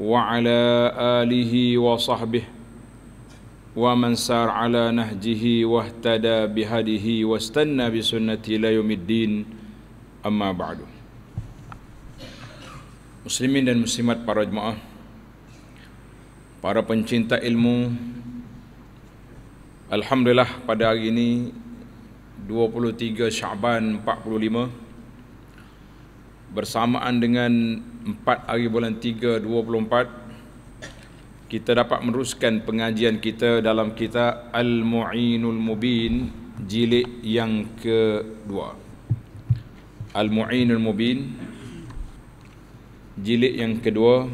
وعلى آله وصحبه ومن سار على نهجه واهتدى بهديه واستنى بسنته إلى يوم الدين أما بعد Muslimin dan muslimat para jemaah Para pencinta ilmu Alhamdulillah pada hari ini 23 Syaban 45 Bersamaan dengan 4 hari bulan 3 24 kita dapat meneruskan pengajian kita dalam kita Al-Mu'inul Mubin jilid yang Kedua. Al-Mu'inul Mubin jilid yang Kedua.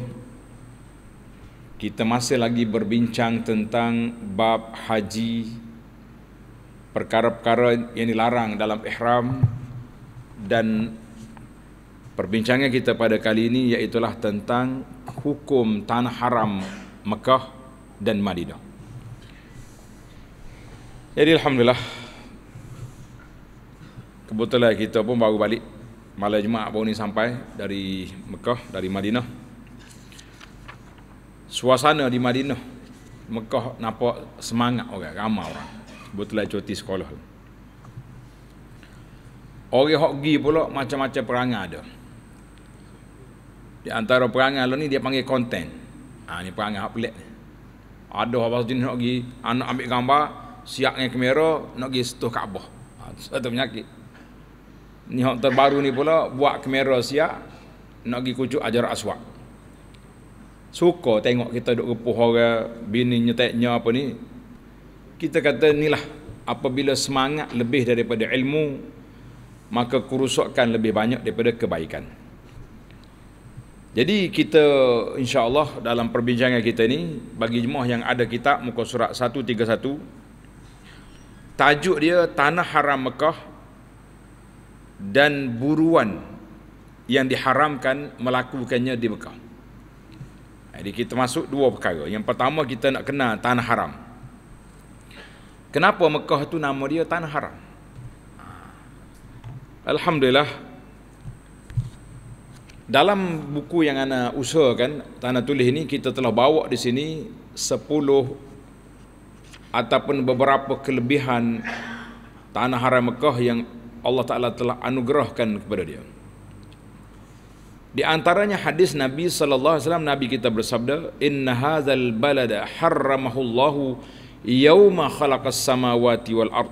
kita masih lagi berbincang tentang bab haji perkara-perkara yang dilarang dalam ihram dan Perbincangan kita pada kali ini iaitulah tentang hukum tanah haram Mekah dan Madinah. Jadi Alhamdulillah Kebetulan kita pun baru balik Malam Jumat baru ni sampai Dari Mekah, dari Madinah Suasana di Madinah Mekah nampak semangat orang Ramai orang Kebetulan cuti sekolah Orang yang pergi pula Macam-macam perangai ada di antara perangai lo ni dia panggil konten. Ha ni perangai hak pelik. Ada orang jenis nak pergi anak ambil gambar, siap dengan kamera nak pergi setuh Kaabah. Ha satu penyakit. Ni hak terbaru ni pula buat kamera siap nak pergi kucuk ajar aswak. Suka tengok kita duduk kepuh orang, bini nyeteknya apa ni. Kita kata ni lah. apabila semangat lebih daripada ilmu, maka kerusakan lebih banyak daripada kebaikan. Jadi kita insya-Allah dalam perbincangan kita ini bagi jemaah yang ada kitab muka surat 131 tajuk dia tanah haram Mekah dan buruan yang diharamkan melakukannya di Mekah. Jadi kita masuk dua perkara. Yang pertama kita nak kenal tanah haram. Kenapa Mekah tu nama dia tanah haram? Alhamdulillah dalam buku yang ana usahakan tanah tulis ini kita telah bawa di sini sepuluh ataupun beberapa kelebihan tanah haram Mekah yang Allah Taala telah anugerahkan kepada dia. Di antaranya hadis Nabi sallallahu alaihi wasallam Nabi kita bersabda inna hazal balada harramahu Allahu yauma khalaqas samawati wal ard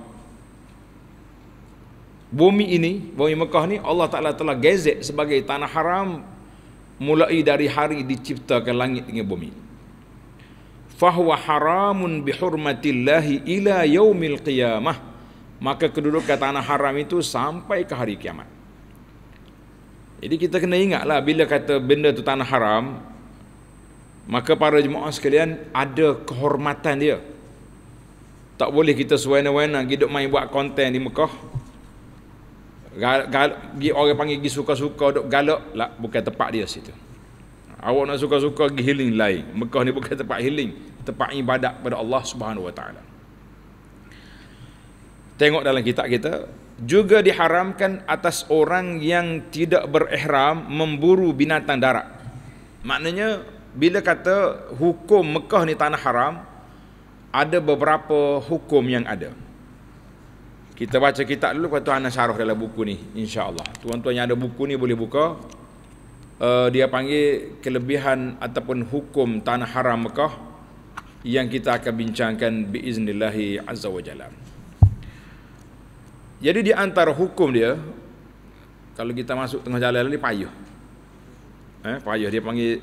bumi ini, bumi Mekah ni Allah Ta'ala telah gezek sebagai tanah haram mulai dari hari diciptakan langit dengan bumi. Fahuwa haramun bihurmatillahi ila yaumil qiyamah. Maka kedudukan tanah haram itu sampai ke hari kiamat. Jadi kita kena ingatlah bila kata benda tu tanah haram, maka para jemaah sekalian ada kehormatan dia. Tak boleh kita sewena-wena hidup main buat konten di Mekah, gal, gal, orang panggil pergi suka-suka duk galak lah bukan tempat dia situ awak nak suka-suka pergi healing lain Mekah ni bukan tempat healing tempat ibadat kepada Allah subhanahu wa ta'ala tengok dalam kitab kita juga diharamkan atas orang yang tidak berihram memburu binatang darat maknanya bila kata hukum Mekah ni tanah haram ada beberapa hukum yang ada. Kita baca kitab dulu Lepas tu Ana syarah dalam buku ni InsyaAllah Tuan-tuan yang ada buku ni boleh buka uh, Dia panggil Kelebihan ataupun hukum Tanah Haram Mekah Yang kita akan bincangkan Biiznillahi Azza wa Jalla Jadi di antara hukum dia Kalau kita masuk tengah jalan ni payuh eh, Payuh dia panggil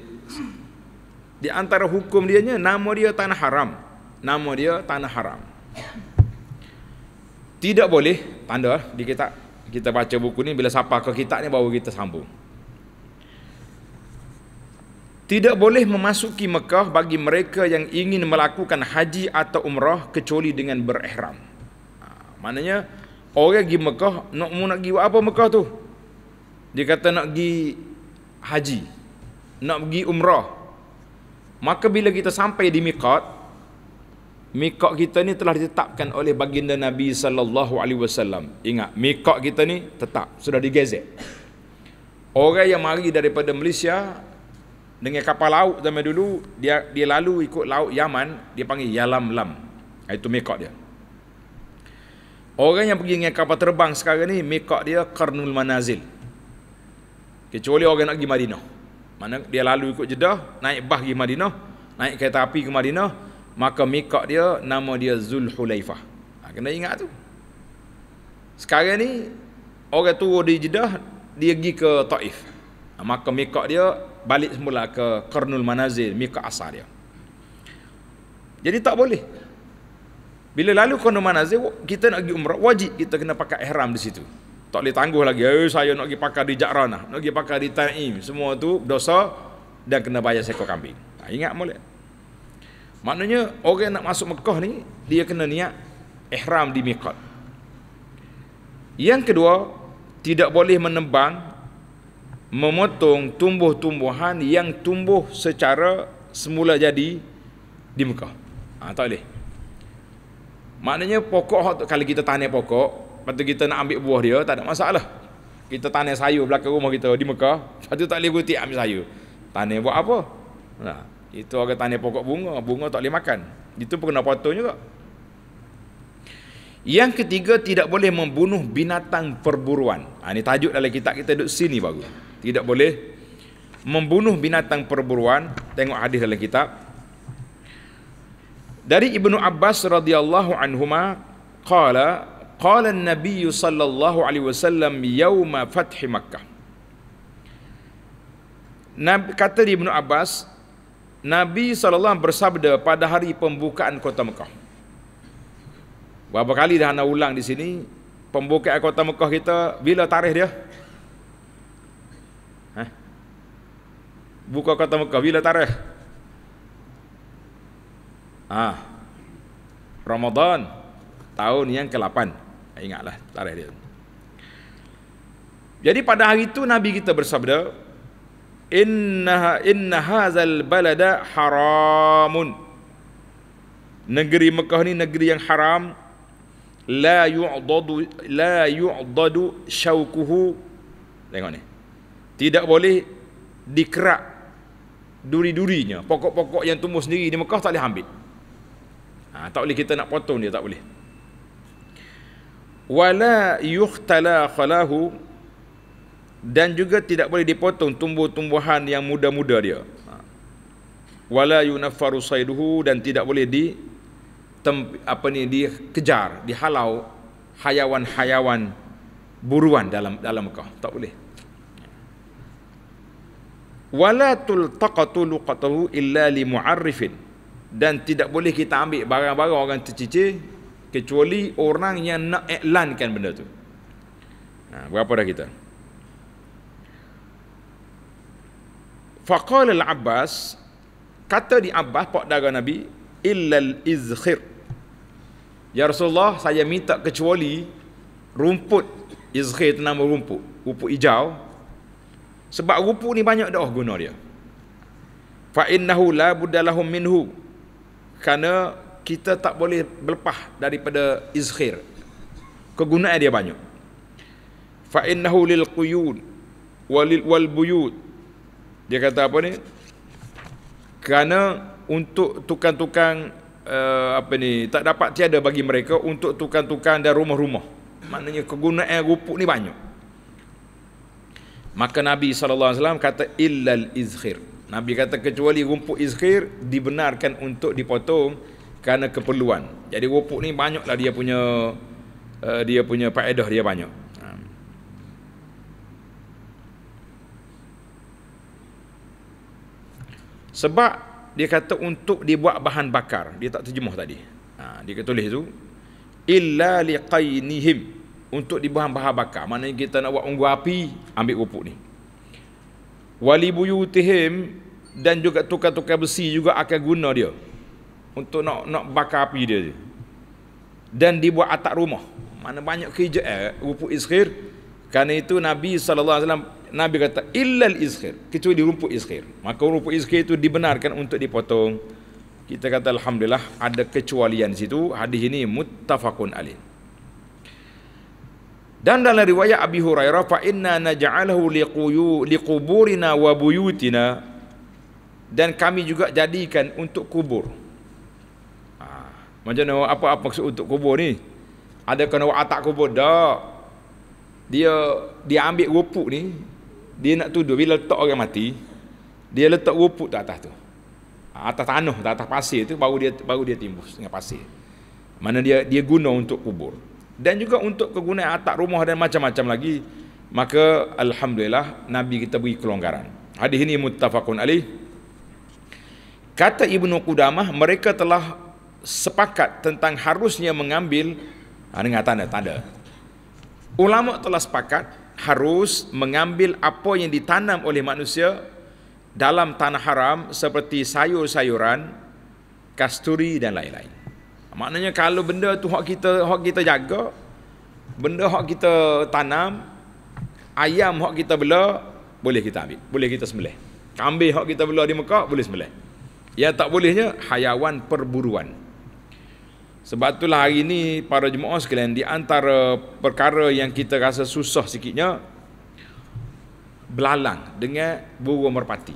Di antara hukum dia Nama dia Tanah Haram Nama dia Tanah Haram tidak boleh tanda lah. di kita kita baca buku ni bila sampai ke kitab ni baru kita sambung tidak boleh memasuki Mekah bagi mereka yang ingin melakukan haji atau umrah kecuali dengan berihram. Ha, maknanya orang pergi Mekah nak mu nak pergi buat apa Mekah tu? Dia kata nak pergi haji, nak pergi umrah. Maka bila kita sampai di Miqat, Mikok kita ni telah ditetapkan oleh baginda Nabi sallallahu alaihi wasallam. Ingat, mikok kita ni tetap sudah digezek. Orang yang mari daripada Malaysia dengan kapal laut zaman dulu, dia dia lalu ikut laut Yaman, dia panggil Yalam Lam. Ah, itu mikok dia. Orang yang pergi dengan kapal terbang sekarang ni mikok dia Karnul Manazil. Kecuali orang nak pergi Madinah. Mana dia lalu ikut Jeddah, naik bas pergi Madinah, naik kereta api ke Madinah, maka mikot dia nama dia Zul Hulaifah ha, kena ingat tu sekarang ni orang turun di Jeddah dia pergi ke Taif ha, maka mikot dia balik semula ke Kernul Manazir mikot asal dia jadi tak boleh bila lalu Kernul Manazir kita nak pergi umrah wajib kita kena pakai ihram di situ tak boleh tangguh lagi eh, saya nak pergi pakai di Jakranah nak pergi pakai di Taim semua tu dosa dan kena bayar seekor kambing ha, ingat boleh Maknanya orang nak masuk Mekah ni dia kena niat ihram di miqat. Yang kedua, tidak boleh menebang memotong tumbuh-tumbuhan yang tumbuh secara semula jadi di Mekah. Ha, tak boleh. Maknanya pokok kalau kita tanam pokok, patut kita nak ambil buah dia tak ada masalah. Kita tanam sayur belakang rumah kita di Mekah, patut tak boleh kutip ambil sayur. Tanam buat apa? Nah. Ha. Itu orang tanya pokok bunga, bunga tak boleh makan. Itu pun kena potong juga. Yang ketiga, tidak boleh membunuh binatang perburuan. Ha, ini tajuk dalam kitab kita duduk sini baru. Tidak boleh membunuh binatang perburuan. Tengok hadis dalam kitab. Dari Ibnu Abbas radhiyallahu anhuma qala qala an-nabi sallallahu alaihi wasallam yauma fathi Makkah. Nabi kata di Ibnu Abbas, Nabi SAW bersabda pada hari pembukaan kota Mekah. Berapa kali dah nak ulang di sini, pembukaan kota Mekah kita, bila tarikh dia? Ha? Buka kota Mekah, bila tarikh? Ah, ha. Ramadan, tahun yang ke-8. Ingatlah tarikh dia. Jadi pada hari itu Nabi kita bersabda, innaha inna hazal balada haramun negeri Mekah ni negeri yang haram la yu'dadu la yu'dadu syauquhu tengok ni tidak boleh dikerak duri-durinya pokok-pokok yang tumbuh sendiri di Mekah tak boleh ambil ha, tak boleh kita nak potong dia tak boleh wala yukhtala khalahu dan juga tidak boleh dipotong tumbuh-tumbuhan yang muda-muda dia ha. wala yunaffaru sayduhu dan tidak boleh di tem, apa ni dikejar dihalau hayawan-hayawan buruan dalam dalam Mekah tak boleh wala tultaqatu luqatahu illa li mu'arrifin dan tidak boleh kita ambil barang-barang orang tercicir kecuali orang yang nak iklankan benda tu. Nah, ha, berapa dah kita? Faqala al-Abbas kata di Abbas pak dara Nabi illal izkhir. Ya Rasulullah saya minta kecuali rumput izkhir itu nama rumput, rumput hijau. Sebab rumput ni banyak dah guna dia. Fa innahu la buddalahum minhu. Karena kita tak boleh berlepas daripada izkhir. Kegunaan dia banyak. Fa innahu lil quyud wal wal dia kata apa ni? Kerana untuk tukang-tukang uh, apa ni tak dapat tiada bagi mereka untuk tukang-tukang dan rumah-rumah. Maknanya kegunaan rupuk ni banyak. Maka Nabi SAW kata illal izkhir. Nabi kata kecuali rumput izkhir dibenarkan untuk dipotong kerana keperluan. Jadi rumput ni banyaklah dia punya uh, dia punya faedah dia banyak. Sebab dia kata untuk dibuat bahan bakar. Dia tak terjemah tadi. Ha, dia kata tulis tu. Illa liqainihim. Untuk dibuat bahan bakar. Maknanya kita nak buat unggu api, ambil pupuk ni. Walibuyutihim dan juga tukar-tukar besi juga akan guna dia. Untuk nak nak bakar api dia. Tu. Dan dibuat atap rumah. Mana banyak kerja eh, rupuk iskhir. Kerana itu Nabi SAW Nabi kata illal izhir kecuali rumput izhir. Maka rumput izhir itu dibenarkan untuk dipotong. Kita kata alhamdulillah ada kecualian di situ. Hadis ini muttafaqun alaih. Dan dalam riwayat Abi Hurairah fa inna naj'alahu liquyu liquburina wa buyutina dan kami juga jadikan untuk kubur. Ha, macam mana apa apa maksud untuk kubur ni? Ada kena atak kubur dak? Dia diambil rupuk ni dia nak tuduh bila letak orang mati dia letak rumput tak atas tu ha, atas tanah tak atas pasir tu baru dia baru dia timbus dengan pasir mana dia dia guna untuk kubur dan juga untuk kegunaan atap rumah dan macam-macam lagi maka alhamdulillah nabi kita beri kelonggaran hadis ini muttafaqun alih kata ibnu qudamah mereka telah sepakat tentang harusnya mengambil ha, dengar tanda tanda ulama telah sepakat harus mengambil apa yang ditanam oleh manusia dalam tanah haram seperti sayur-sayuran, kasturi dan lain-lain. Maknanya kalau benda tu hak kita hak kita jaga, benda hak kita tanam, ayam hak kita bela boleh kita ambil, boleh kita sembelih. Kambing hak kita bela di Mekah boleh sembelih. Yang tak bolehnya hayawan perburuan. Sebab itulah hari ini para jemaah sekalian di antara perkara yang kita rasa susah sikitnya belalang dengan burung merpati.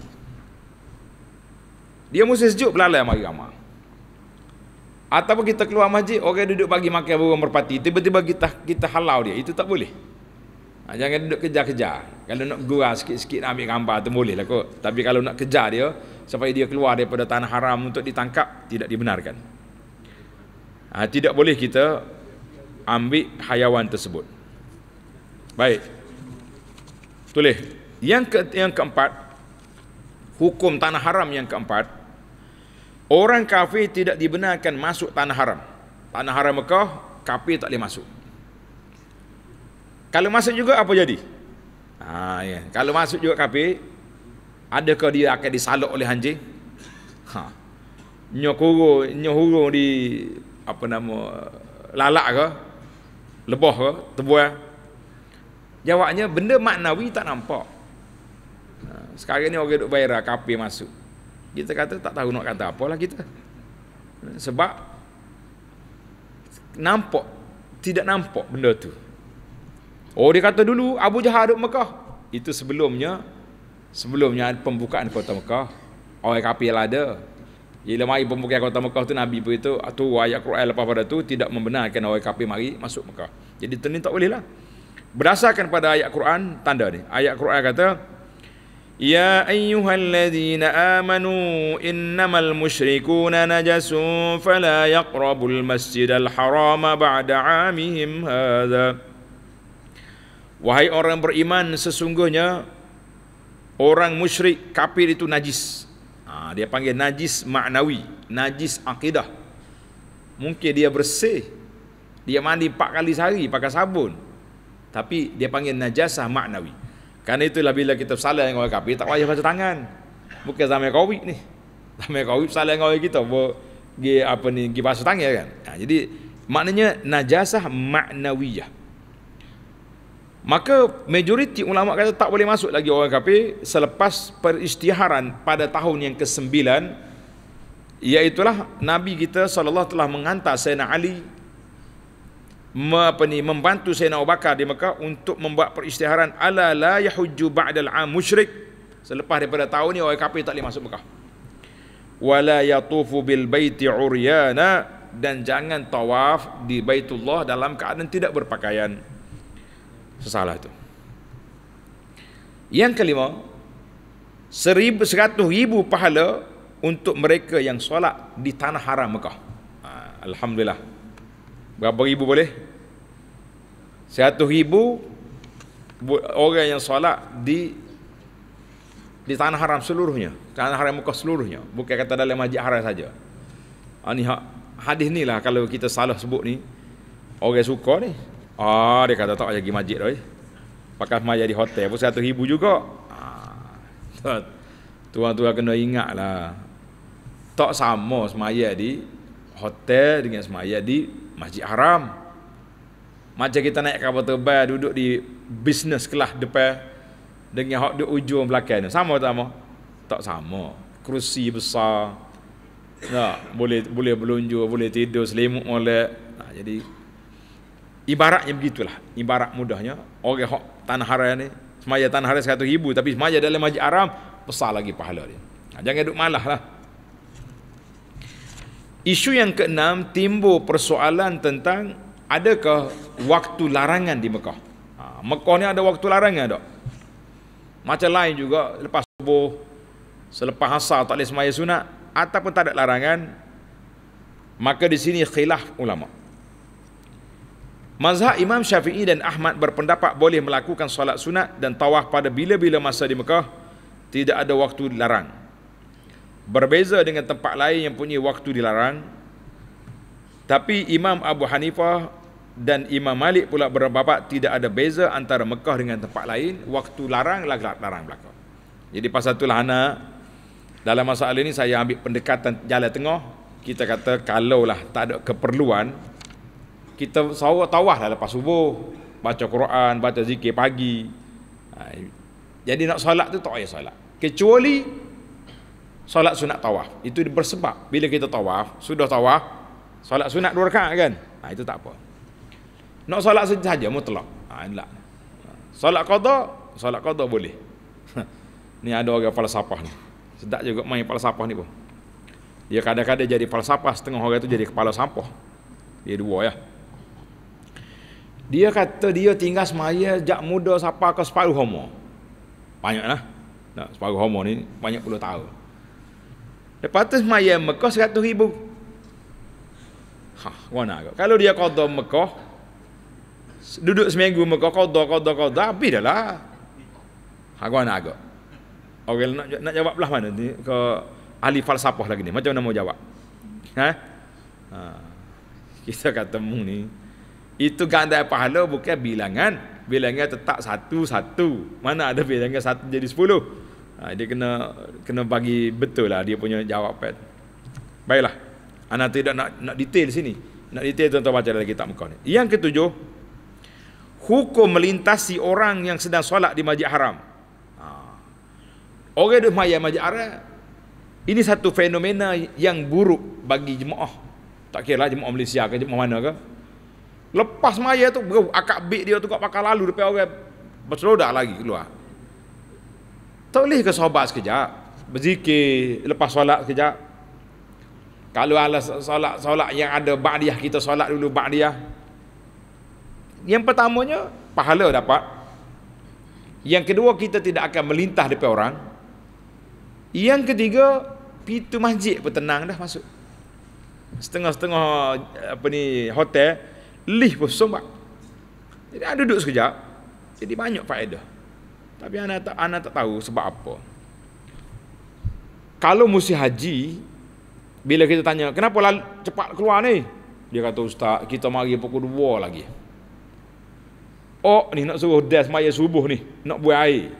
Dia mesti sejuk belalang mari ramai. Ataupun kita keluar masjid, orang duduk bagi makan burung merpati, tiba-tiba kita kita halau dia, itu tak boleh. Ha, jangan duduk kejar-kejar. Kalau nak gurau sikit-sikit nak ambil gambar tu boleh lah kot. Tapi kalau nak kejar dia, sampai dia keluar daripada tanah haram untuk ditangkap, tidak dibenarkan. Ha, tidak boleh kita ambil hayawan tersebut. Baik. Tulis. Yang ke, yang keempat, hukum tanah haram yang keempat, orang kafir tidak dibenarkan masuk tanah haram. Tanah haram Mekah, kafir tak boleh masuk. Kalau masuk juga apa jadi? Ha, ya. Kalau masuk juga kafir, adakah dia akan disalak oleh anjing? Ha. Nyokuru, nyokuru di apa nama lalak ke lebah ke tebuah jawabnya benda maknawi tak nampak ha, sekarang ni orang duk bayar kapi masuk kita kata tak tahu nak kata apalah kita sebab nampak tidak nampak benda tu oh dia kata dulu Abu Jahal duk Mekah itu sebelumnya sebelumnya pembukaan kota Mekah orang kapi yang ada ialah mari pembukaan kota Mekah tu Nabi itu tu ayat Quran lepas pada tu tidak membenarkan orang kafir mari masuk Mekah. Jadi tu ni tak boleh lah. Berdasarkan pada ayat Quran tanda ni. Ayat Quran kata Ya ayyuhalladzina amanu innamal musyrikuna najasun fala yaqrabul masjidal harama ba'da amihim hadha Wahai orang beriman sesungguhnya orang musyrik kafir itu najis Ha, dia panggil najis maknawi, najis akidah. Mungkin dia bersih. Dia mandi empat kali sehari pakai sabun. Tapi dia panggil najasah maknawi. Karena itulah bila kita salah dengan orang kafir, tak payah baca tangan. Mungkin zaman COVID ni. Zaman COVID salah dengan orang kita. Dia apa ni, dia basuh tangan kan. Ha, jadi maknanya najasah maknawiyah. Maka majoriti ulama kata tak boleh masuk lagi orang kafir selepas peristiharan pada tahun yang ke-9 iaitulah Nabi kita sallallahu telah menghantar Sayyidina Ali apa ni, membantu Sayyidina Abu Bakar di Mekah untuk membuat peristiharan ala la yahujju ba'dal am musyrik selepas daripada tahun ni orang kafir tak boleh masuk Mekah wala yatufu bil baiti uryana dan jangan tawaf di Baitullah dalam keadaan tidak berpakaian. Sesalah itu. Yang kelima, seribu, seratus ribu pahala untuk mereka yang solat di tanah haram Mekah. Ha, Alhamdulillah. Berapa ribu boleh? Seratus ribu orang yang solat di di tanah haram seluruhnya. Tanah haram Mekah seluruhnya. Bukan kata dalam masjid haram saja. Ini ha, ha-, hadis ni lah kalau kita salah sebut ni. Orang suka ni. Ah, dia kata tak payah pergi masjid oi. Eh. Pakai semaya di hotel pun satu ribu juga. Ah. Tuan-tuan kena ingatlah. Tak sama semaya di hotel dengan semaya di masjid haram. Macam kita naik kapal terbang duduk di business kelas depan dengan hak di ujung belakang ni. Sama tak sama? Tak sama. Kerusi besar. Nah, boleh boleh berlunjur, boleh tidur selimut molek. Nah, jadi Ibaratnya begitulah. Ibarat mudahnya. Orang hok tanah haram ni. Semaya tanah haram seratus ribu. Tapi semaya dalam masjid haram. Besar lagi pahala dia. Nah, ha, jangan duduk malah lah. Isu yang keenam timbul persoalan tentang adakah waktu larangan di Mekah. Ha, Mekah ni ada waktu larangan tak? Macam lain juga lepas subuh, selepas asar tak boleh sembahyang sunat ataupun tak ada larangan maka di sini khilaf ulama. Mazhab Imam Syafi'i dan Ahmad berpendapat boleh melakukan solat sunat dan tawaf pada bila-bila masa di Mekah, tidak ada waktu dilarang. Berbeza dengan tempat lain yang punya waktu dilarang, tapi Imam Abu Hanifah dan Imam Malik pula berpendapat tidak ada beza antara Mekah dengan tempat lain, waktu larang lah larang belakang. Jadi pasal itulah anak, dalam masalah ini saya ambil pendekatan jalan tengah, kita kata kalau lah tak ada keperluan, kita sawah tawah lah lepas subuh baca Quran baca zikir pagi ha, jadi nak solat tu tak payah solat kecuali solat sunat tawaf itu bersebab bila kita tawaf sudah tawaf solat sunat dua rakaat kan ha, itu tak apa nak solat saja mutlak ha, enak. solat qada solat qada boleh ni ada orang falsafah ni sedak juga main falsafah ni pun dia kadang-kadang jadi falsafah setengah orang tu jadi kepala sampah dia dua ya dia kata dia tinggal semaya sejak muda siapa ke separuh homo. Banyak lah. Nah, separuh homo ni banyak puluh tahun. Lepas tu semaya Mekah seratus ribu. Hah, mana agak. Kalau dia kodoh Mekah, duduk seminggu Mekah, kodoh, kodoh, kodoh, habis dah lah. Hah, mana agak. Okay, nak, nak jawab lah mana ni? Ke ahli falsafah lagi ni. Macam mana mau jawab? Hah? Ha. Kita kata mung ni, itu ganda pahala bukan bilangan. Bilangan tetap satu, satu. Mana ada bilangan satu jadi sepuluh. Ha, dia kena kena bagi betul lah dia punya jawapan. Baiklah. Ah, Anak tidak nak nak detail sini. Nak detail tuan-tuan baca dalam kitab Mekah ni. Yang ketujuh. Hukum melintasi orang yang sedang solat di majlis haram. Ha. Orang yang maya majlis haram. Ini satu fenomena yang buruk bagi jemaah. Tak kira lah jemaah Malaysia ke jemaah mana ke. Lepas maya tu bro, akak bik dia tu kau pakai lalu depan orang berseru lagi keluar. Tak boleh ke sahabat sekejap? Berzikir lepas solat sekejap. Kalau ala solat-solat yang ada ba'diyah kita solat dulu ba'diyah. Yang pertamanya pahala dapat. Yang kedua kita tidak akan melintah depan orang. Yang ketiga pintu masjid pun tenang dah masuk. Setengah-setengah apa ni hotel lih pun sombak. Jadi ada duduk sekejap, jadi banyak faedah. Tapi anak tak, anak tak tahu sebab apa. Kalau musim haji, bila kita tanya, kenapa lalu, cepat keluar ni? Dia kata, Ustaz, kita mari pukul dua lagi. Oh, ni nak suruh des maya subuh ni, nak buat air.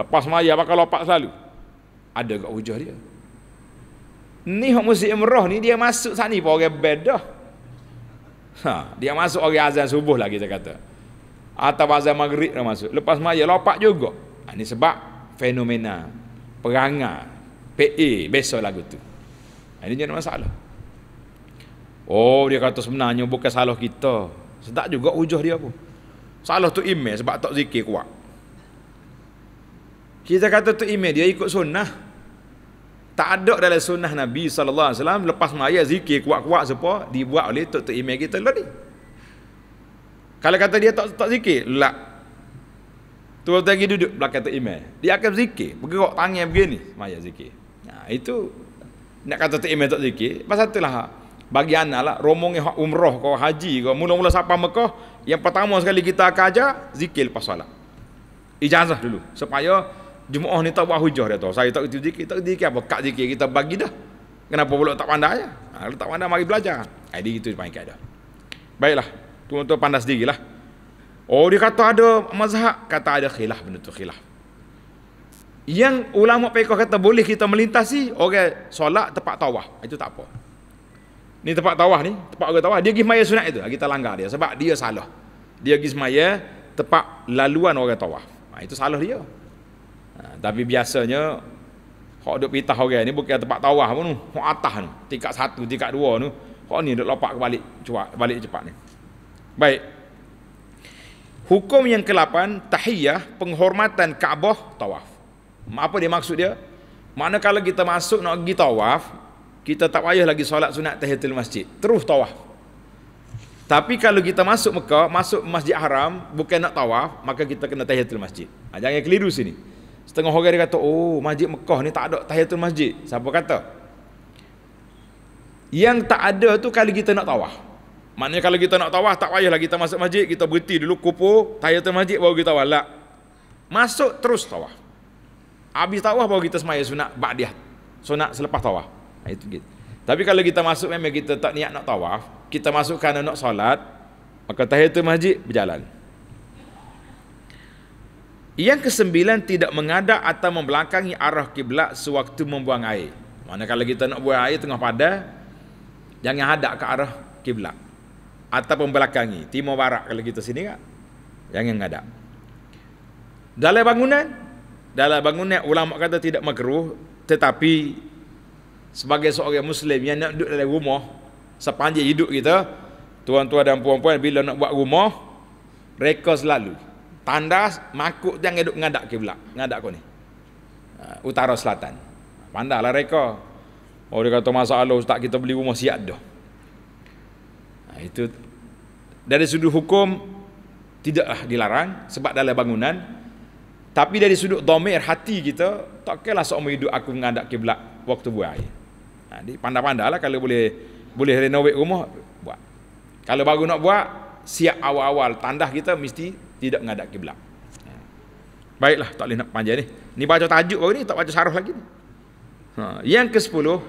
Lepas maya, bakal lopak selalu. Ada kat hujah dia. Ni hak musim roh ni, dia masuk sana ni, orang bedah. Ha, dia masuk orang azan subuh lagi kita kata. Atau azan maghrib dia masuk. Lepas maya lopak juga. Ha, ini sebab fenomena perangai. pe besok lagu tu. Ha, ini jadi masalah. Oh dia kata sebenarnya bukan salah kita. Sedap juga hujah dia pun. Salah tu email sebab tak zikir kuat. Kita kata tu email dia ikut sunnah tak ada dalam sunnah Nabi sallallahu alaihi wasallam lepas maya zikir kuat-kuat siapa dibuat oleh tok tok imej kita tadi. Kalau kata dia tak tak zikir, lak. Tu lagi duduk belakang tok imej Dia akan zikir, bergerak tangan begini maya zikir. Nah, ha, itu nak kata tok imej tak zikir, pasal itulah bagi anaklah romongi umrah kau haji kau mula-mula sampai Mekah yang pertama sekali kita akan ajar zikir lepas solat. Ijazah dulu supaya Jumaah ni tak buat hujah dia tu. Saya tak kerti zikir. Tak kerti zikir apa? Kak zikir kita bagi dah. Kenapa pula tak pandai je? Ya? Ha, tak pandai mari belajar. Ha, dia gitu dia dah. Baiklah. tu tuan pandai sendirilah. Oh dia kata ada mazhab. Kata ada khilaf. Benda tu khilaf. Yang ulama pekoh kata boleh kita melintasi orang solat tempat tawah. Ha, itu tak apa. Ni tempat tawah ni. Tempat orang tawah. Dia pergi semaya sunat itu. Ha, kita langgar dia. Sebab dia salah. Dia pergi semaya tempat laluan orang tawah. Ha, itu salah dia. Ha, tapi biasanya hok duk pitah orang ni bukan tempat tawah pun tu. atas tu. Tingkat satu, tingkat dua tu. Hok ni duk lopak kembali cuak, balik cepat ni. Baik. Hukum yang ke-8 tahiyah penghormatan Kaabah tawaf. Apa dia maksud dia? Mana kalau kita masuk nak pergi tawaf, kita tak payah lagi solat sunat tahiyatul masjid. Terus tawaf. Tapi kalau kita masuk Mekah, masuk Masjid Haram, bukan nak tawaf, maka kita kena tahiyatul masjid. Ha, jangan keliru sini. Setengah orang dia kata, oh masjid Mekah ni tak ada tahiyatul masjid. Siapa kata? Yang tak ada tu kalau kita nak tawah. Maknanya kalau kita nak tawah, tak payahlah kita masuk masjid, kita berhenti dulu kupu tahiyatul masjid baru kita tawah. Lak. Masuk terus tawah. Habis tawah baru kita semayah sunat ba'diah. Sunat selepas tawah. Ha, itu gitu. Tapi kalau kita masuk memang kita tak niat nak tawaf, kita masukkan nak solat, maka tahiyatul masjid berjalan. Yang kesembilan tidak mengada atau membelakangi arah kiblat sewaktu membuang air. Mana kalau kita nak buang air tengah pada jangan hadap ke arah kiblat atau membelakangi timur barat kalau kita sini kan. Jangan ngada. Dalam bangunan dalam bangunan ulama kata tidak makruh tetapi sebagai seorang muslim yang nak duduk dalam rumah sepanjang hidup kita tuan-tuan dan puan-puan bila nak buat rumah rekos lalu tandas makuk jangan hidup ngadak kiblat ngadak kau ni ha, utara selatan pandalah mereka oh dia kata Allah ustaz kita beli rumah siap dah nah, ha, itu dari sudut hukum tidaklah dilarang sebab dalam bangunan tapi dari sudut domir hati kita tak kelah seorang hidup aku ngadak kiblat waktu buai jadi ha, pandai-pandailah kalau boleh boleh renovate rumah buat kalau baru nak buat siap awal-awal tandas kita mesti tidak menghadap kiblat. Ya. Baiklah, tak boleh nak panjang ni. Ni baca tajuk baru ni, tak baca syarah lagi. Ha. Yang ke sepuluh,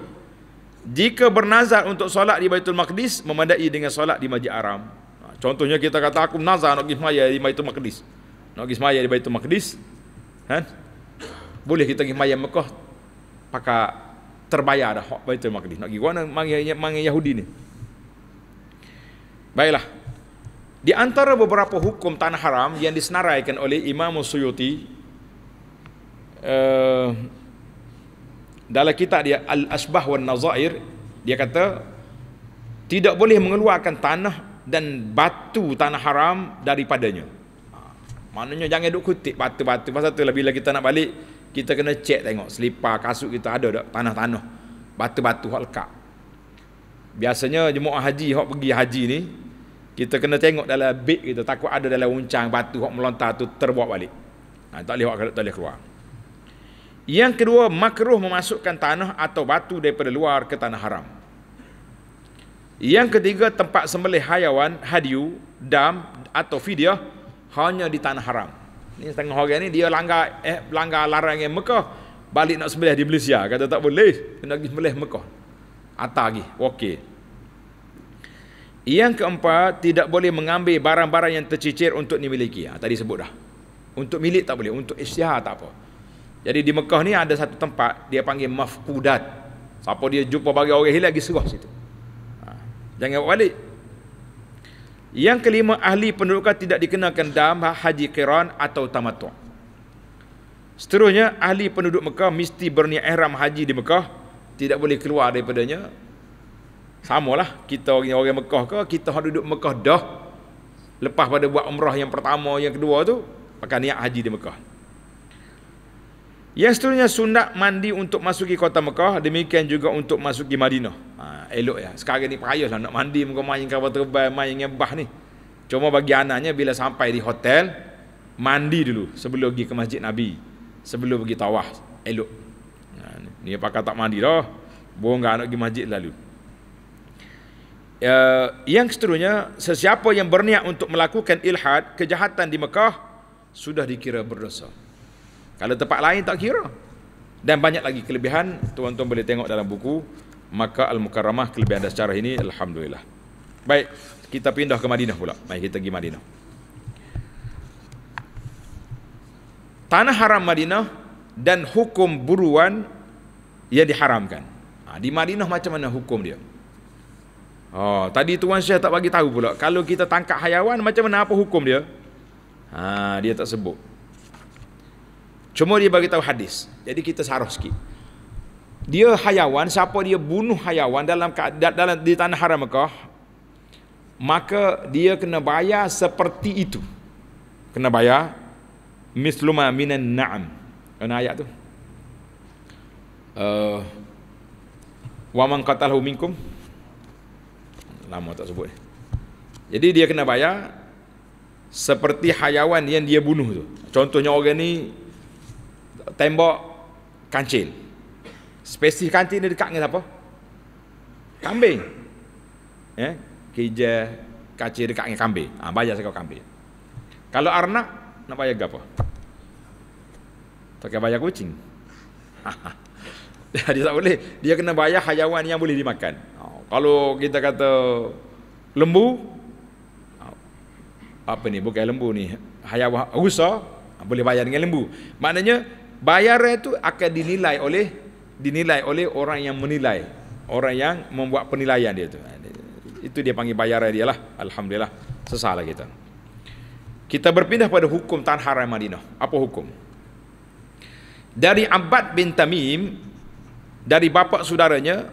jika bernazar untuk solat di Baitul Maqdis, memadai dengan solat di Masjid Aram. Ha. Contohnya kita kata, aku nazar nak pergi semaya di Baitul Maqdis. Nak pergi semaya di Baitul Maqdis. Ha. Boleh kita pergi semaya Mekah, pakai terbayar dah Baitul Maqdis. Nak pergi mana, mana, Yahudi ni. Baiklah, di antara beberapa hukum tanah haram yang disenaraikan oleh Imam Suyuti uh, dalam kitab dia Al-Asbah wa Nazair dia kata tidak boleh mengeluarkan tanah dan batu tanah haram daripadanya. Ha, maknanya jangan duk kutip batu-batu. Pasal tu lah, bila kita nak balik kita kena cek tengok selipar kasut kita ada tak tanah-tanah batu-batu hak lekat. Biasanya jemaah haji hak pergi haji ni kita kena tengok dalam bit kita takut ada dalam uncang batu hok melontar tu terbuat balik ha, tak boleh kalau tak boleh keluar yang kedua makruh memasukkan tanah atau batu daripada luar ke tanah haram yang ketiga tempat sembelih hayawan hadiu dam atau fidyah hanya di tanah haram ni setengah orang ni dia langgar eh langgar larangan yang Mekah balik nak sembelih di Malaysia kata tak boleh kena pergi sembelih Mekah atar lagi okey yang keempat, tidak boleh mengambil barang-barang yang tercicir untuk dimiliki. Ha, tadi sebut dah. Untuk milik tak boleh, untuk isytihar tak apa. Jadi di Mekah ni ada satu tempat dia panggil mafkudat. Siapa dia jumpa bagi orang hilang lagi serah situ. Ha, jangan buat balik. Yang kelima, ahli pendudukan tidak dikenakan dam ha, haji qiran atau tamattu. Seterusnya, ahli penduduk Mekah mesti berniat ihram haji di Mekah, tidak boleh keluar daripadanya sama lah kita orang Mekah ke kita hendak duduk Mekah dah. Lepas pada buat umrah yang pertama yang kedua tu pakai niat haji di Mekah. Yang seterusnya sunat mandi untuk masuki kota Mekah demikian juga untuk masuki Madinah. Ha, elok ya. Sekarang ni payah lah nak mandi muka main kapal terbaik, main yang bah ni. Cuma bagi anaknya bila sampai di hotel mandi dulu sebelum pergi ke Masjid Nabi. Sebelum pergi tawaf. Elok. Ha, ni pakai tak mandi dah. Buang anak pergi masjid lalu uh, yang seterusnya sesiapa yang berniat untuk melakukan ilhad kejahatan di Mekah sudah dikira berdosa kalau tempat lain tak kira dan banyak lagi kelebihan tuan-tuan boleh tengok dalam buku maka al-mukarramah kelebihan dan secara ini alhamdulillah baik kita pindah ke Madinah pula mari kita pergi Madinah tanah haram Madinah dan hukum buruan yang diharamkan ha, di Madinah macam mana hukum dia Oh, tadi tuan syekh tak bagi tahu pula. Kalau kita tangkap hayawan macam mana apa hukum dia? Ha, dia tak sebut. Cuma dia bagi tahu hadis. Jadi kita saruh sikit. Dia hayawan, siapa dia bunuh hayawan dalam dalam di tanah haram Mekah, maka dia kena bayar seperti itu. Kena bayar misluma minan na'am. Kena ayat tu. Uh, eh, Waman qatalahu minkum lama tak sebut jadi dia kena bayar seperti hayawan yang dia bunuh tu contohnya orang ni tembok kancil spesies kancil ni dekat dengan apa kambing ya eh? kija kancil dekat dengan kambing ah ha, bayar sekau kambing kalau arnak nak bayar Tak pakai bayar kucing jadi tak boleh dia kena bayar hayawan yang boleh dimakan kalau kita kata lembu apa ni bukan lembu ni hayawan rusa boleh bayar dengan lembu. Maknanya bayaran itu akan dinilai oleh dinilai oleh orang yang menilai, orang yang membuat penilaian dia tu. Itu dia panggil bayaran dia lah. Alhamdulillah sesalah kita. Kita berpindah pada hukum tanah haram Madinah. Apa hukum? Dari Abad bin Tamim dari bapa saudaranya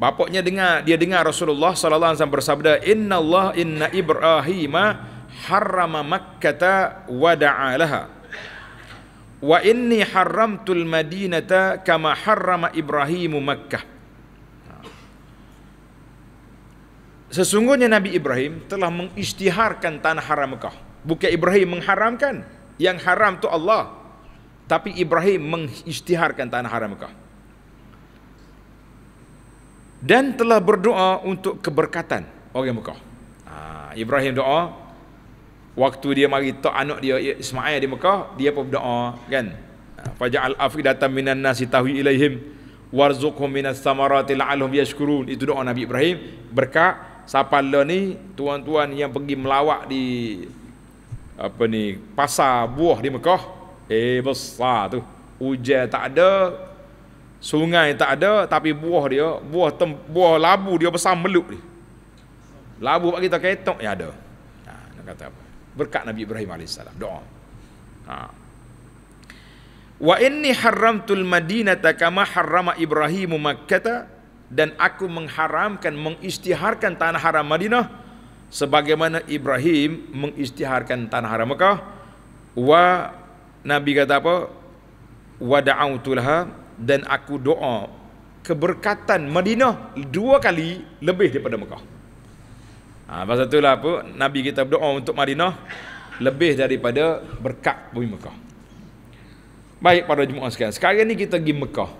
Bapaknya dengar, dia dengar Rasulullah sallallahu alaihi wasallam bersabda, "Inna Allah inna Ibrahim harrama Makkah wa da'a laha. Wa inni harramtu al madinah kama harrama Ibrahim Makkah." Sesungguhnya Nabi Ibrahim telah mengisytiharkan tanah haram Mekah. Bukan Ibrahim mengharamkan, yang haram tu Allah. Tapi Ibrahim mengisytiharkan tanah haram Mekah dan telah berdoa untuk keberkatan orang Mekah. Ha, Ibrahim doa waktu dia mari tok anak dia ya, Ismail di Mekah, dia pun berdoa kan. Ah, Faja'al afidatan minan nasi tahwi ilaihim warzuqhum minas samarati la'allahum yashkurun. Itu doa Nabi Ibrahim berkat siapa le lah ni tuan-tuan yang pergi melawak di apa ni pasar buah di Mekah. Eh besar tu. Ujar tak ada, Sungai tak ada tapi buah dia, buah tem, buah labu dia besar meluk dia. Labu bagi kita ketok ya ada. Ha, nak kata apa? Berkat Nabi Ibrahim AS. Doa. Ha. Wa inni haramtul madinata kama harrama Ibrahimu makkata dan aku mengharamkan, mengistiharkan tanah haram Madinah sebagaimana Ibrahim mengistiharkan tanah haram Mekah wa Nabi kata apa wa da'autulha dan aku doa keberkatan Madinah dua kali lebih daripada Mekah. Ha, pasal itulah apa, Nabi kita berdoa untuk Madinah lebih daripada berkat bumi Mekah. Baik pada jemaah sekalian, sekarang ni kita pergi Mekah.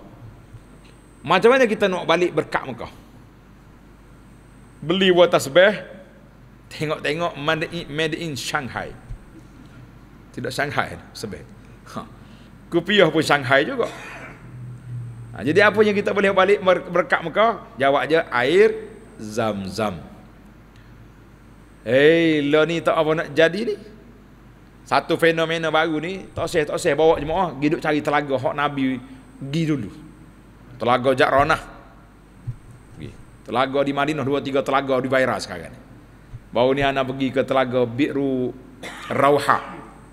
Macam mana kita nak balik berkat Mekah? Beli water sebeh, tengok-tengok made in, made in Shanghai. Tidak Shanghai, sebeh. Ha. Kupiah pun Shanghai juga. Ha, jadi apa yang kita boleh balik berkat Mekah? Jawab je air zam-zam. Hei, eh, lo ni tak apa nak jadi ni. Satu fenomena baru ni, tak usah, tak usah. Bawa jemaah, giduk cari telaga. Hak Nabi, pergi dulu. Telaga Jak Ronah. Telaga di Madinah, dua tiga telaga di Bairah sekarang ni. Baru ni anak pergi ke telaga Biru Rauha.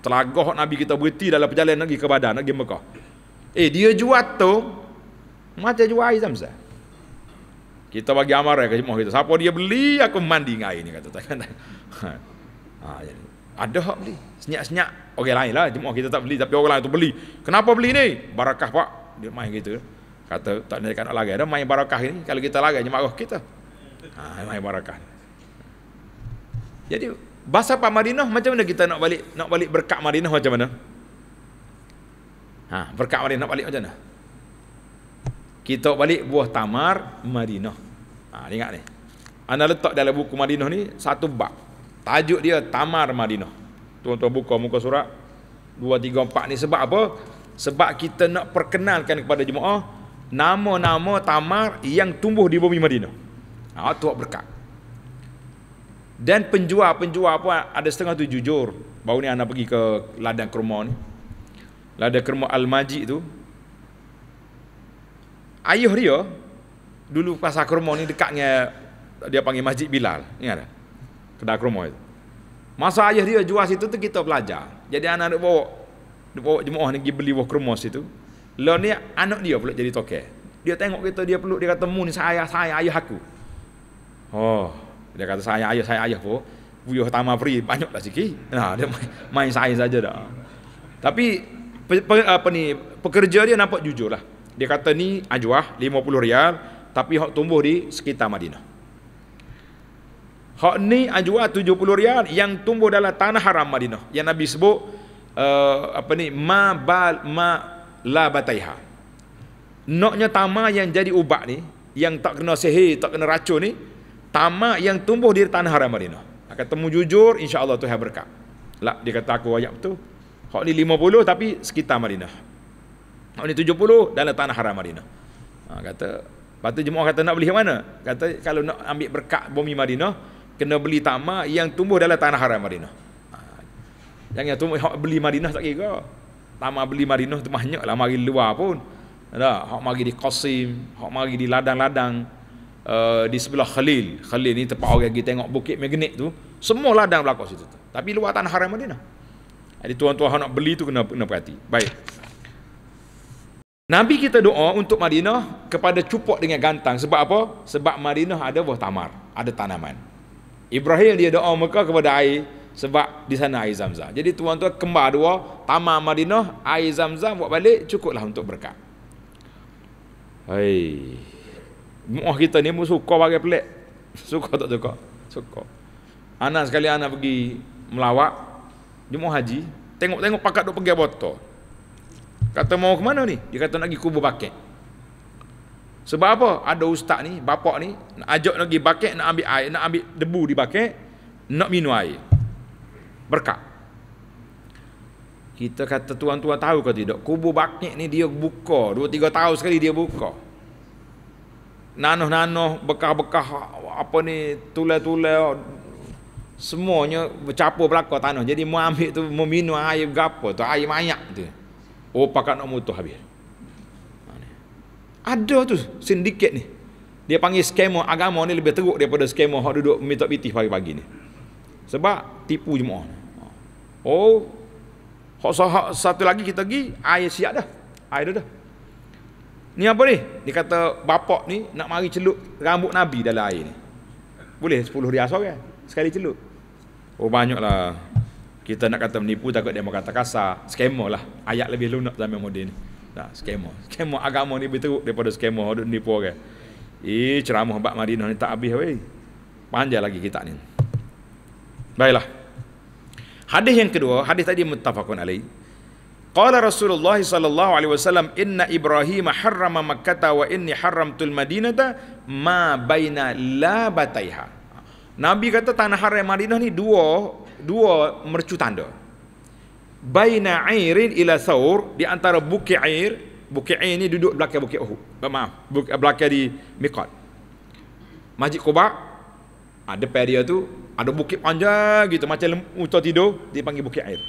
Telaga Nabi kita berhenti dalam perjalanan pergi ke badan, lagi Mekah. Eh, dia jual tu, Mata jual air zam -zam. Kita bagi amaran ke semua kita. Siapa dia beli, aku mandi dengan air ni. Kata tak kata. Ha. Ah, ha, ada hak beli. Senyap-senyap. Orang lain lah. Jemaah kita tak beli. Tapi orang lain tu beli. Kenapa beli ni? Barakah pak. Dia main gitu. Kata tak nak nak lagi. Ada main barakah ni. Kalau kita lagi, jemaah kita. Ha, main barakah. Jadi, bahasa Pak Marinah macam mana kita nak balik nak balik berkat Marinah macam mana? Ha, berkat Marinah nak balik macam mana? kita balik buah tamar Madinah. Ha, ingat ni. Anda letak dalam buku Madinah ni satu bab. Tajuk dia Tamar Madinah. Tuan-tuan buka muka surat dua tiga empat ni sebab apa? Sebab kita nak perkenalkan kepada jemaah nama-nama tamar yang tumbuh di bumi Madinah. Ha, tu berkat. Dan penjual-penjual apa ada setengah tu jujur. Baru ni anda pergi ke ladang kerma ni. Ladang kerma Al-Majid tu, ayuh Rio dulu pasar kromo ni dekatnya dia panggil masjid Bilal ingat tak kedai kromo itu masa ayuh Rio jual situ tu kita belajar jadi anak dia bawa dia bawa jemaah ni pergi beli buah kromo situ lah ni anak dia pula jadi tokek dia tengok kita dia peluk dia kata mu ni saya saya ayah aku oh dia kata saya ayah saya ayah pun buyuh tamah beri banyak lah sikit nah dia main, main saya saja dah tapi apa ni pekerja dia nampak jujur lah dia kata ni ajwah 50 rial tapi hak tumbuh di sekitar Madinah. Hak ni ajwah 70 rial yang tumbuh dalam tanah haram Madinah yang Nabi sebut uh, apa ni ma bal ma la bataiha. Noknya tamar yang jadi ubat ni yang tak kena sihir, tak kena racun ni tamar yang tumbuh di tanah haram Madinah. Akan temu jujur insya-Allah Tuhan berkat. Lah dia kata aku ayat tu. Hak ni 50 tapi sekitar Madinah. Tahun ni 70 dalam tanah haram Madinah. Ha, kata, lepas tu jemaah kata nak beli yang mana? Kata kalau nak ambil berkat bumi Madinah, kena beli tamar yang tumbuh dalam tanah haram Madinah. Ha, jangan tumbuh beli Madinah tak kira. Tamar beli Madinah tu banyak lah mari luar pun. Ada, hak mari di Qasim, hak mari di ladang-ladang uh, di sebelah Khalil. Khalil ni tempat orang pergi tengok bukit magnet tu. Semua ladang belakang situ. Tapi luar tanah haram Madinah. Jadi tuan-tuan nak beli tu kena kena perhati. Baik. Nabi kita doa untuk Madinah kepada cupok dengan gantang. Sebab apa? Sebab Madinah ada buah tamar. Ada tanaman. Ibrahim dia doa mereka kepada air. Sebab di sana air zam Jadi tuan-tuan kembar dua. Tamar Madinah, air zam buat balik. Cukuplah untuk berkat. Hai. Mu'ah kita ni pun suka bagai pelik. Suka tak suka? Suka. Anak sekali anak pergi melawak. Dia mau haji. Tengok-tengok pakat duk pergi botol. Kata mau ke mana ni? Dia kata nak pergi kubur bakit. Sebab apa? Ada ustaz ni, bapak ni, nak ajak nak pergi bakit, nak ambil air, nak ambil debu di bakit, nak minum air. Berkat. Kita kata tuan-tuan tahu ke tidak? Kubur bakit ni dia buka. Dua, tiga tahun sekali dia buka. Nanuh-nanuh, bekah-bekah, apa ni, tulai-tulai, semuanya bercapur belakang tanah. Jadi mau ambil tu, mau minum air, gapo tu, air mayak tu. Oh pakat nak mutuh habis. Ada tu sindiket ni. Dia panggil skema agama ni lebih teruk daripada skema hak duduk minta bitih pagi-pagi ni. Sebab tipu jemaah. Oh, hak satu lagi kita pergi, air siap dah. Air dah dah. Ni apa ni? Dia kata bapak ni nak mari celup rambut Nabi dalam air ni. Boleh 10 riasa kan? Sekali celup. Oh banyaklah kita nak kata menipu takut dia berkata kasar skema lah ayat lebih lunak zaman moden ni tak skema skema agama ni betul daripada skema duk menipu orang eh ceramah bab Madinah ni tak habis wei panjang lagi kita ni baiklah hadis yang kedua hadis tadi muttafaqun alai qala rasulullah sallallahu alaihi wasallam inna ibrahim harrama makkata wa inni haramtul madinata ma baina labataiha Nabi kata tanah haram Madinah ni dua dua mercu tanda baina airin ila saur di antara bukit air bukit air ni duduk belakang bukit uhud maaf belakang di miqat masjid quba ada ah, peria tu ada bukit panjang gitu macam uta tidur dipanggil bukit air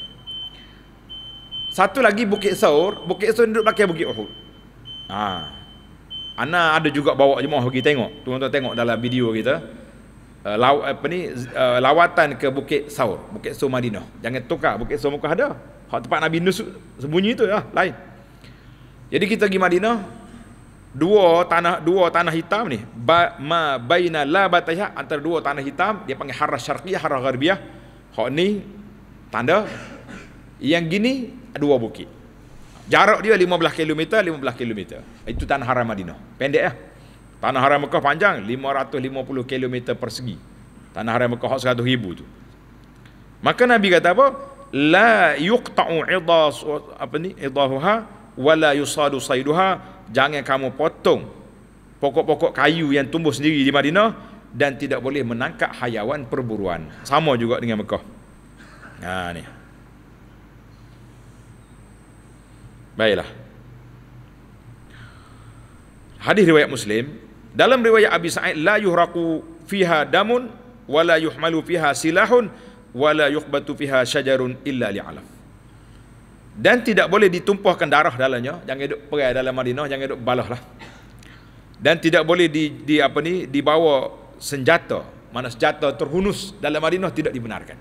satu lagi bukit saur bukit saur duduk belakang bukit uhud ha ah, ana ada juga bawa jemaah pergi tengok tuan-tuan tengok dalam video kita Eh, law, apa ni uh, lawatan ke Bukit Saur, Bukit Saur Madinah. Jangan tukar Bukit Saur Mekah ada. Hak tempat Nabi Nus sembunyi tu lah, lain. Jadi kita pergi Madinah dua tanah dua tanah hitam ni ba, ma baina la batayah antara dua tanah hitam dia panggil harah syarqiyah harah gharbiyah hak ni tanda yang gini dua bukit jarak dia 15 km 15 km itu tanah haram Madinah pendek ya? Tanah Haram Mekah panjang 550 km persegi. Tanah Haram Mekah 100 ribu tu. Maka Nabi kata apa? La yuqta'u idas apa ni? Idahuha wa la yusadu sayduha. Jangan kamu potong pokok-pokok kayu yang tumbuh sendiri di Madinah dan tidak boleh menangkap hayawan perburuan. Sama juga dengan Mekah. Ha ni. Baiklah. Hadis riwayat Muslim, dalam riwayat Abi Sa'id la yuhraqu fiha damun wala yuhmalu fiha silahun wala yukhbatu fiha syajarun illa li'alam. Dan tidak boleh ditumpahkan darah dalamnya, jangan hidup perai dalam Madinah, jangan hidup balahlah. Dan tidak boleh di, di apa ni dibawa senjata, mana senjata terhunus dalam Madinah tidak dibenarkan.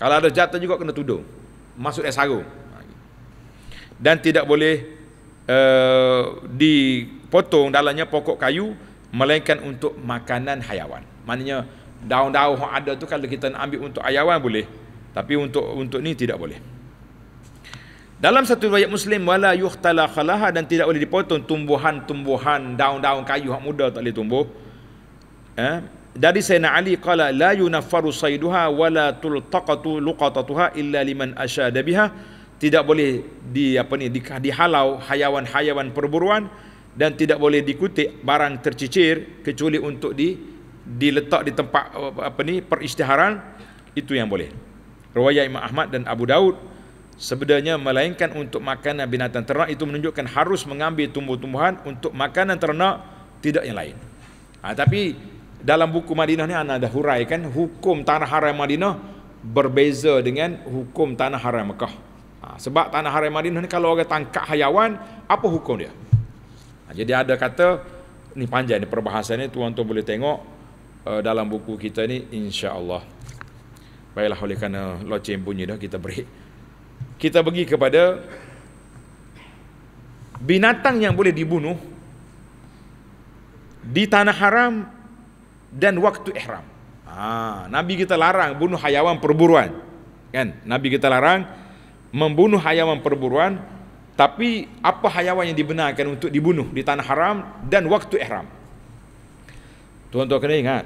Kalau ada senjata juga kena tuduh. Masuk dia sarung. Dan tidak boleh uh, dipotong dalamnya pokok kayu, melainkan untuk makanan hayawan. Maknanya daun-daun yang ada tu kalau kita nak ambil untuk hayawan boleh, tapi untuk untuk ni tidak boleh. Dalam satu riwayat Muslim wala yuhtala khalaha dan tidak boleh dipotong tumbuhan-tumbuhan daun-daun kayu yang muda tak boleh tumbuh. Eh? Dari Sayyidina Ali kala la yunafaru sayduha wala tultaqatu luqatatuha illa liman asyada biha tidak boleh di apa ni di, dihalau hayawan-hayawan perburuan dan tidak boleh dikutip barang tercicir kecuali untuk di diletak di tempat apa ni peristiharan itu yang boleh. Riwayat Imam Ahmad dan Abu Daud sebenarnya melainkan untuk makanan binatang ternak itu menunjukkan harus mengambil tumbuh-tumbuhan untuk makanan ternak tidak yang lain. Ha, tapi dalam buku Madinah ni anda dah huraikan hukum tanah haram Madinah berbeza dengan hukum tanah haram Mekah. Ha, sebab tanah haram Madinah ni kalau orang tangkap hayawan apa hukum dia? Ha, jadi ada kata ni panjang ni perbahasan ini tuan-tuan boleh tengok uh, dalam buku kita ini insya-Allah. Baiklah oleh kerana loceng bunyi dah kita beri Kita pergi kepada binatang yang boleh dibunuh di tanah haram dan waktu ihram. Ha, Nabi kita larang bunuh hayawan perburuan. Kan? Nabi kita larang membunuh hayawan perburuan tapi apa hayawan yang dibenarkan untuk dibunuh di tanah haram dan waktu ihram? Tuan-tuan kena ingat,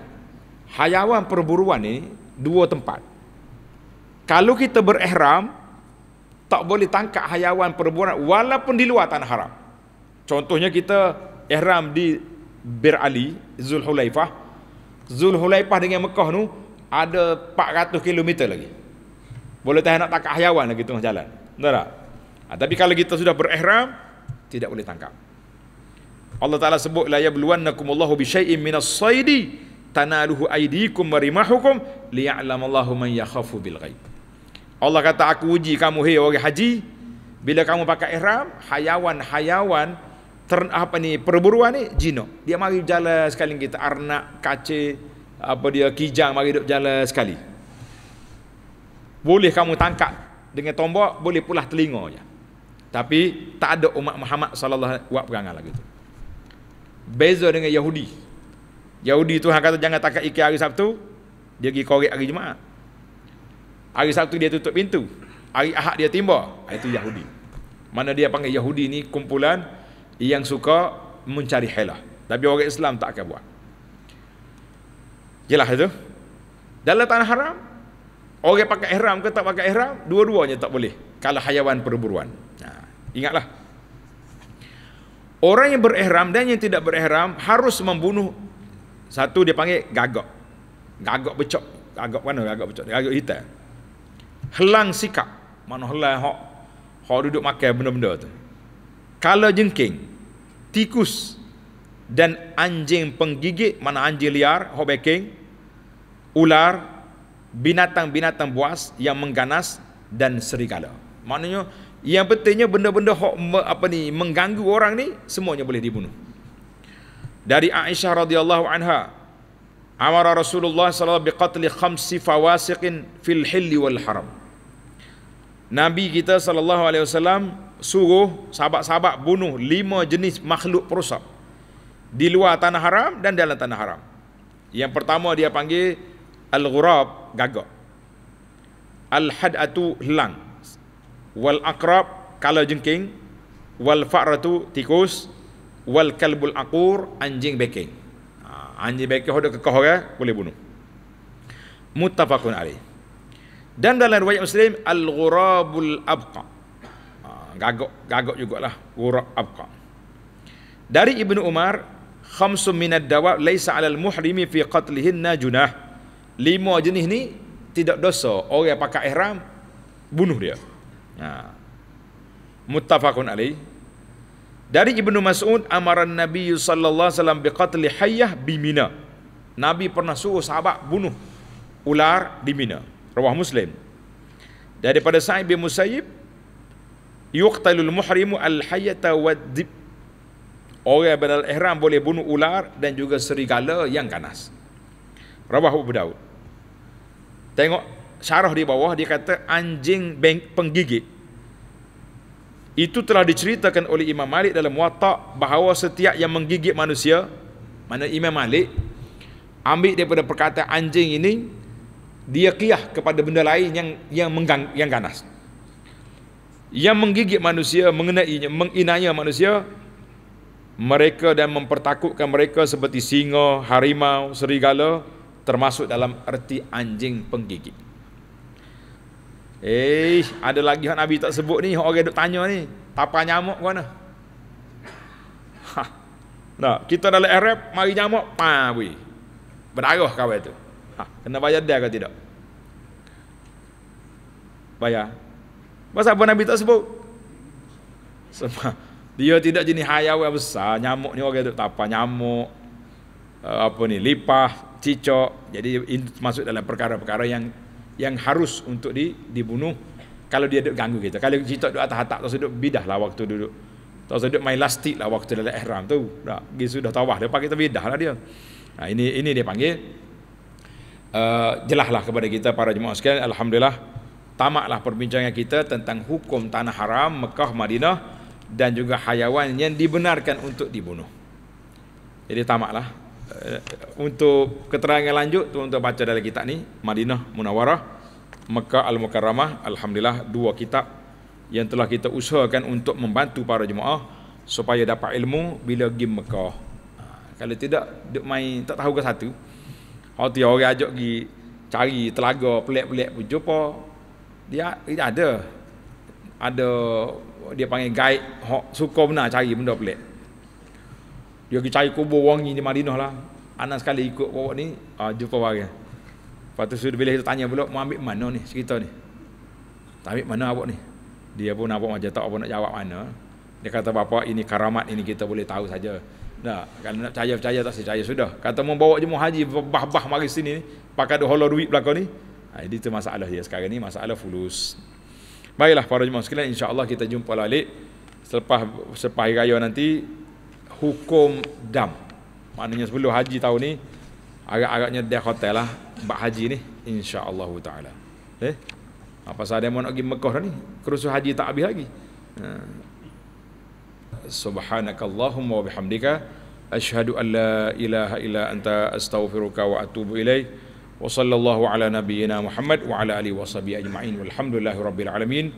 hayawan perburuan ni dua tempat. Kalau kita berihram, tak boleh tangkap hayawan perburuan walaupun di luar tanah haram. Contohnya kita ihram di Bir Ali, Zulhulaifah. Zulhulaifah dengan Mekah tu ada 400 km lagi. Boleh tak nak tangkap hayawan lagi tengah jalan. Betul tak? Ha, tapi kalau kita sudah berihram, tidak boleh tangkap. Allah Ta'ala sebut, la لَا يَبْلُوَنَّكُمُ اللَّهُ بِشَيْءٍ مِنَ الصَّيْدِ تَنَالُهُ أَيْدِيكُمْ وَرِمَحُكُمْ لِيَعْلَمَ اللَّهُ مَنْ يَخَفُ بِالْغَيْبِ Allah kata, aku uji kamu, hei orang haji, bila kamu pakai ihram, hayawan-hayawan, ter, apa ni perburuan ni jinok dia mari jalan sekali kita arnak kace apa dia kijang mari duk jalan sekali boleh kamu tangkap dengan tombak boleh pula telinganya tapi tak ada umat Muhammad sallallahu alaihi buat perangai lagu tu. Beza dengan Yahudi. Yahudi tu hang kata jangan takat ikir hari Sabtu, dia pergi korek hari Jumaat. Hari Sabtu dia tutup pintu. Hari Ahad dia timba. Ah, itu Yahudi. Mana dia panggil Yahudi ni kumpulan yang suka mencari helah. Tapi orang Islam tak akan buat. Jelas itu. Dalam tanah haram, orang pakai ihram ke tak pakai ihram, dua-duanya tak boleh. Kalau hayawan perburuan. Nah. Ingatlah. Orang yang berihram dan yang tidak berihram harus membunuh satu dia panggil gagak. Gagak becok. Gagak mana gagak becok? Gagak hitam. Helang sikap. Mana helang hok hok duduk makan benda-benda tu. Kala jengking, tikus dan anjing penggigit mana anjing liar, hok beking, ular, binatang-binatang buas yang mengganas dan serigala. Maknanya yang pentingnya benda-benda hok apa ni mengganggu orang ni semuanya boleh dibunuh. Dari Aisyah radhiyallahu anha, amara Rasulullah sallallahu biqatli khamsi fawasiqin fil hilli wal haram. Nabi kita sallallahu alaihi wasallam suruh sahabat-sahabat bunuh lima jenis makhluk perusak di luar tanah haram dan dalam tanah haram. Yang pertama dia panggil al-ghurab gagak. Al-hadatu hilang, wal aqrab kala jengking wal faratu tikus wal kalbul aqur anjing beking ha, anjing beking hodok kekoh ke boleh bunuh muttafaqun alaih dan dalam riwayat muslim al ghurabul abqa ha, gagok gagok jugalah ghurab abqa dari ibnu umar khamsum minad dawa laisa alal muhrimi fi qatlihinna junah lima jenis ni tidak dosa orang pakai ihram bunuh dia Ha. Muttafaqun alaih. Dari Ibnu Mas'ud amaran Nabi sallallahu alaihi wasallam biqatli hayyah bi Mina. Nabi pernah suruh sahabat bunuh ular di Mina. Rawah Muslim. Daripada Sa'id bin Musayyib yuqtalul muhrimu al hayyata wad Orang badal ihram boleh bunuh ular dan juga serigala yang ganas. Rawah Abu Daud. Tengok syarah di bawah dia kata anjing penggigit itu telah diceritakan oleh Imam Malik dalam watak bahawa setiap yang menggigit manusia mana Imam Malik ambil daripada perkataan anjing ini dia kiyah kepada benda lain yang yang menggang, yang ganas yang menggigit manusia mengenai menginaya manusia mereka dan mempertakutkan mereka seperti singa, harimau, serigala termasuk dalam erti anjing penggigit. Eh, ada lagi hak Nabi tak sebut ni, orang duk tanya ni. Tapa nyamuk ke mana? Ha. Nah, kita dalam Arab mari nyamuk, pa bui. Berdarah kau itu. Ha, kena bayar dia ke tidak? Bayar. Masa apa Nabi tak sebut? Sebab dia tidak jenis hayawan besar, nyamuk ni orang duk tapa nyamuk. Eh, apa ni lipah cicok jadi masuk dalam perkara-perkara yang yang harus untuk di, dibunuh kalau dia duduk ganggu kita. Kalau kita duduk atas atap, tak usah duduk bidah lah waktu duduk. terus duduk main lastik lah waktu dalam ihram tu. Dah, dia sudah tawah, dia pakai tabidah lah dia. Nah, ini ini dia panggil. Uh, eh, jelahlah kepada kita para jemaah sekalian Alhamdulillah Tamaklah perbincangan kita tentang hukum tanah haram Mekah, Madinah Dan juga hayawan yang dibenarkan untuk dibunuh Jadi tamaklah Eh, untuk keterangan lanjut tu untuk baca dalam kitab ni Madinah Munawarah Mekah Al-Mukarramah Alhamdulillah dua kitab yang telah kita usahakan untuk membantu para jemaah supaya dapat ilmu bila pergi Mekah ha, kalau tidak duk main tak tahu ke satu hal dia orang ajak pergi cari telaga pelik-pelik pun jumpa dia, dia ada ada dia panggil guide hok suka benar cari benda pelik dia pergi cari kubur wangi di Madinah lah. Anak sekali ikut bawa ni, uh, jumpa warga. Lepas tu sudah bila kita tanya pula, mau ambil mana ni cerita ni? Tak ambil mana awak ni? Dia pun nampak macam tak apa nak jawab mana. Dia kata, bapa ini karamat ini kita boleh tahu saja. Nah, kalau nak percaya-percaya tak percaya sudah. Kata mau bawa jemaah haji bah-bah mari sini ni, pakai dua holo duit belakang ni. Ha, jadi itu masalah dia sekarang ni, masalah fulus. Baiklah para jemaah sekalian, insya-Allah kita jumpa lagi selepas selepas raya nanti hukum dam. Maknanya sebelum haji tahun ni agak-agaknya dia hotel lah buat haji ni insya-Allah taala. Eh. Apa ha, sahaja mau nak pergi Mekah dah ni? Kerusu haji tak habis lagi. Ha. Subhanakallahumma wa bihamdika asyhadu an la ilaha illa anta astaghfiruka wa atubu ilaik. Wa sallallahu ala nabiyyina Muhammad wa ala alihi wa sahbihi ajma'in. Walhamdulillahirabbil alamin.